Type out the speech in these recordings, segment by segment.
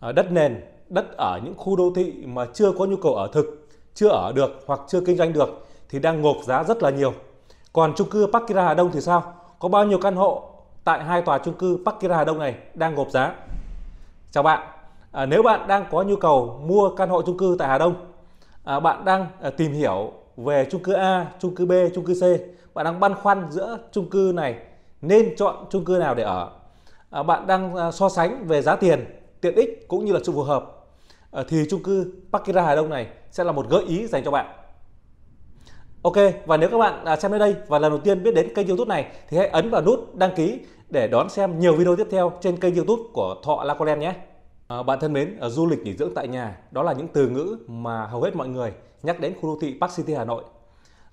Ờ, đất nền, đất ở những khu đô thị mà chưa có nhu cầu ở thực, chưa ở được hoặc chưa kinh doanh được thì đang ngộp giá rất là nhiều. Còn chung cư Parkira Hà Đông thì sao? Có bao nhiêu căn hộ tại hai tòa chung cư Parkira Hà Đông này đang ngộp giá? Chào bạn, à, nếu bạn đang có nhu cầu mua căn hộ chung cư tại Hà Đông, à, bạn đang à, tìm hiểu về chung cư A, chung cư B, chung cư C, bạn đang băn khoăn giữa chung cư này nên chọn chung cư nào để ở. À, bạn đang à, so sánh về giá tiền tiện ích cũng như là sự phù hợp ờ, thì chung cư Parkira Hà Đông này sẽ là một gợi ý dành cho bạn. Ok, và nếu các bạn à, xem đến đây và lần đầu tiên biết đến kênh youtube này thì hãy ấn vào nút đăng ký để đón xem nhiều video tiếp theo trên kênh youtube của Thọ Lacoren nhé. Ờ, bạn thân mến, du lịch nghỉ dưỡng tại nhà đó là những từ ngữ mà hầu hết mọi người nhắc đến khu đô thị Park City Hà Nội.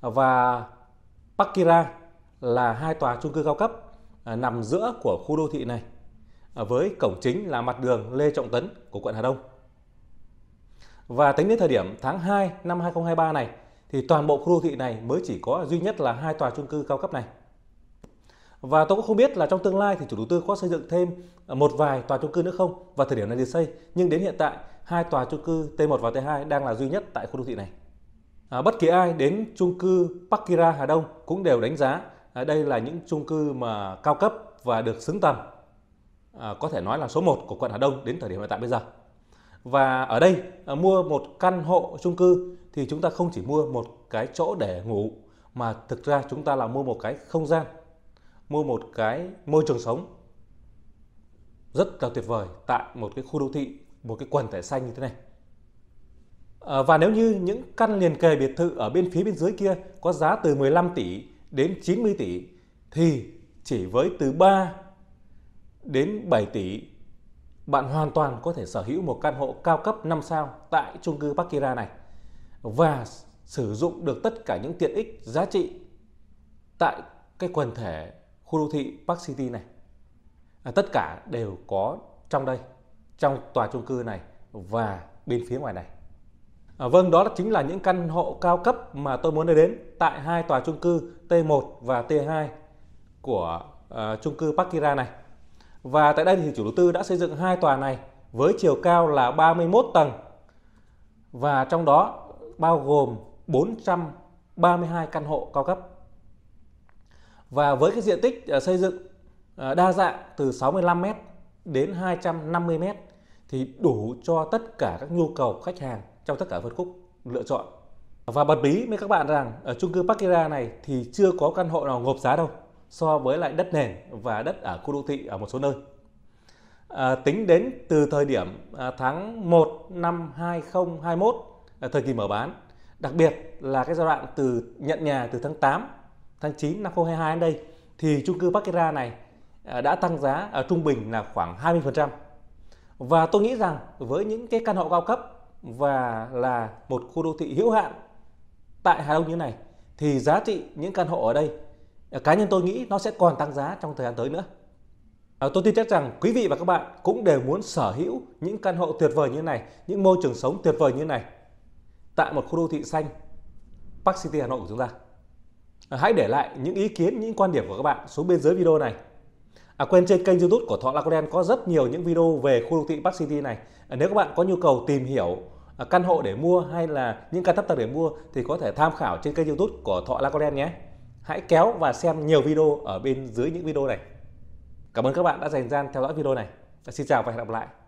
Ờ, và Parkira là hai tòa chung cư cao cấp nằm giữa của khu đô thị này À, với cổng chính là mặt đường Lê Trọng Tấn của quận Hà Đông. Và tính đến thời điểm tháng 2 năm 2023 này thì toàn bộ khu đô thị này mới chỉ có duy nhất là hai tòa chung cư cao cấp này. Và tôi cũng không biết là trong tương lai thì chủ đầu tư có xây dựng thêm một vài tòa chung cư nữa không và thời điểm này được xây, nhưng đến hiện tại hai tòa chung cư T1 và T2 đang là duy nhất tại khu đô thị này. À, bất kỳ ai đến chung cư Parkira Hà Đông cũng đều đánh giá à, đây là những chung cư mà cao cấp và được xứng tầm À, có thể nói là số 1 của quận Hà Đông đến thời điểm hiện tại bây giờ. Và ở đây à, mua một căn hộ chung cư thì chúng ta không chỉ mua một cái chỗ để ngủ mà thực ra chúng ta là mua một cái không gian, mua một cái môi trường sống rất là tuyệt vời tại một cái khu đô thị, một cái quần thể xanh như thế này. À, và nếu như những căn liền kề biệt thự ở bên phía bên dưới kia có giá từ 15 tỷ đến 90 tỷ thì chỉ với từ 3 đến 7 tỷ, bạn hoàn toàn có thể sở hữu một căn hộ cao cấp 5 sao tại chung cư Parkira này và sử dụng được tất cả những tiện ích giá trị tại cái quần thể khu đô thị Park City này. À, tất cả đều có trong đây, trong tòa chung cư này và bên phía ngoài này. À, vâng, đó chính là những căn hộ cao cấp mà tôi muốn đến tại hai tòa chung cư T1 và T2 của uh, cư Parkira này. Và tại đây thì chủ đầu tư đã xây dựng hai tòa này với chiều cao là 31 tầng và trong đó bao gồm 432 căn hộ cao cấp. Và với cái diện tích à, xây dựng à, đa dạng từ 65m đến 250m thì đủ cho tất cả các nhu cầu khách hàng trong tất cả phân khúc lựa chọn. Và bật mí với các bạn rằng ở chung cư Parkera này thì chưa có căn hộ nào ngộp giá đâu so với lại đất nền và đất ở khu đô thị ở một số nơi. À, tính đến từ thời điểm à, tháng 1 năm 2021 à, thời kỳ mở bán, đặc biệt là cái giai đoạn từ nhận nhà từ tháng 8, tháng 9 năm 2022 đến đây thì chung cư Parkera này à, đã tăng giá ở à, trung bình là khoảng 20%. Và tôi nghĩ rằng với những cái căn hộ cao cấp và là một khu đô thị hữu hạn tại Hà Đông như này thì giá trị những căn hộ ở đây cá nhân tôi nghĩ nó sẽ còn tăng giá trong thời gian tới nữa. À, tôi tin chắc rằng quý vị và các bạn cũng đều muốn sở hữu những căn hộ tuyệt vời như này, những môi trường sống tuyệt vời như này tại một khu đô thị xanh Park City Hà Nội của chúng ta. À, hãy để lại những ý kiến, những quan điểm của các bạn xuống bên dưới video này. À, quên trên kênh youtube của Thọ Lacoden có rất nhiều những video về khu đô thị Park City này. À, nếu các bạn có nhu cầu tìm hiểu à, căn hộ để mua hay là những căn thấp tầng để mua thì có thể tham khảo trên kênh youtube của Thọ Lacoden nhé. Hãy kéo và xem nhiều video ở bên dưới những video này. Cảm ơn các bạn đã dành gian theo dõi video này. Xin chào và hẹn gặp lại.